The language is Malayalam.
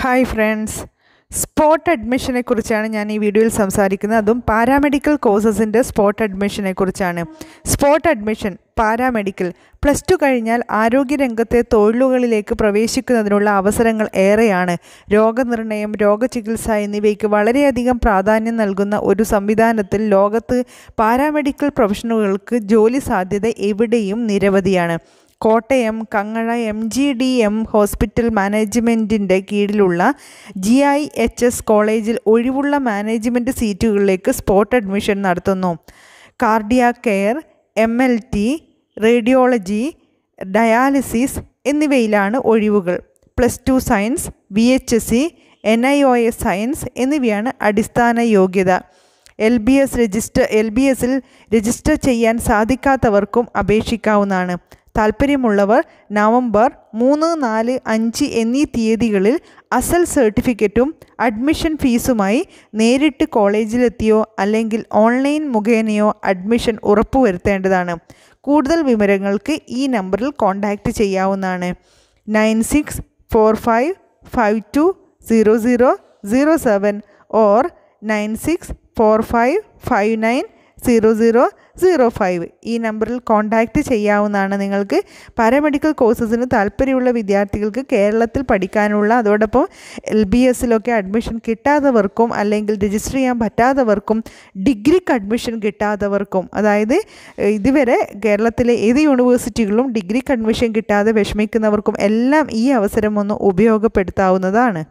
ഹായ് ഫ്രണ്ട്സ് സ്പോട്ട് അഡ്മിഷനെ കുറിച്ചാണ് ഞാൻ ഈ വീഡിയോയിൽ സംസാരിക്കുന്നത് അതും പാരാമെഡിക്കൽ കോഴ്സസിൻ്റെ സ്പോട്ട് അഡ്മിഷനെ കുറിച്ചാണ് spot admission paramedical plus two കഴിഞ്ഞാൽ ആരോഗ്യരംഗത്തെ തൊഴിലുകളിലേക്ക് പ്രവേശിക്കുന്നതിനുള്ള അവസരങ്ങൾ ഏറെയാണ് രോഗനിർണയം രോഗചികിത്സ എന്നിവയ്ക്ക് വളരെയധികം പ്രാധാന്യം നൽകുന്ന ഒരു സംവിധാനത്തിൽ ലോകത്ത് പാരാമെഡിക്കൽ പ്രൊഫഷണലുകൾക്ക് ജോലി സാധ്യത എവിടെയും നിരവധിയാണ് Kottayam Kangazha M G D M hospital മാനേജ്മെൻറ്റിൻ്റെ കീഴിലുള്ള ജി ഐ എച്ച് എസ് കോളേജിൽ ഒഴിവുള്ള മാനേജ്മെൻറ്റ് സീറ്റുകളിലേക്ക് സ്പോട്ട് അഡ്മിഷൻ നടത്തുന്നു cardiac care M L T radiology dialysis എന്നിവയിലാണ് ഒഴിവുകൾ plus two science V H S C N I O S science എന്നിവയാണ് അടിസ്ഥാന യോഗ്യത L B S register L B എസിൽ രജിസ്റ്റർ ചെയ്യാൻ സാധിക്കാത്തവർക്കും അപേക്ഷിക്കാവുന്നതാണ് താൽപ്പര്യമുള്ളവർ നവംബർ മൂന്ന് നാല് അഞ്ച് എന്നീ തീയതികളിൽ അസൽ സർട്ടിഫിക്കറ്റും അഡ്മിഷൻ ഫീസുമായി നേരിട്ട് കോളേജിലെത്തിയോ അല്ലെങ്കിൽ ഓൺലൈൻ മുഖേനയോ അഡ്മിഷൻ ഉറപ്പുവരുത്തേണ്ടതാണ് കൂടുതൽ വിവരങ്ങൾക്ക് ഈ നമ്പറിൽ കോൺടാക്റ്റ് ചെയ്യാവുന്നതാണ് nine six four five five two zero zero zero seven or nine six four five five nine zero zero zero five ഈ നമ്പറിൽ കോൺടാക്റ്റ് ചെയ്യാവുന്നതാണ് നിങ്ങൾക്ക് പാരാമെഡിക്കൽ കോഴ്സസിന് താല്പര്യമുള്ള വിദ്യാർത്ഥികൾക്ക് കേരളത്തിൽ പഠിക്കാനുള്ള അതോടൊപ്പം എൽ ബി എസിലൊക്കെ അഡ്മിഷൻ കിട്ടാത്തവർക്കും അല്ലെങ്കിൽ രജിസ്റ്റർ ചെയ്യാൻ പറ്റാത്തവർക്കും ഡിഗ്രിക്ക് അഡ്മിഷൻ കിട്ടാത്തവർക്കും അതായത് ഇതുവരെ കേരളത്തിലെ ഏത് യൂണിവേഴ്സിറ്റികളിലും ഡിഗ്രിക്ക് അഡ്മിഷൻ കിട്ടാതെ വിഷമിക്കുന്നവർക്കും എല്ലാം ഈ അവസരം ഒന്ന് ഉപയോഗപ്പെടുത്താവുന്നതാണ്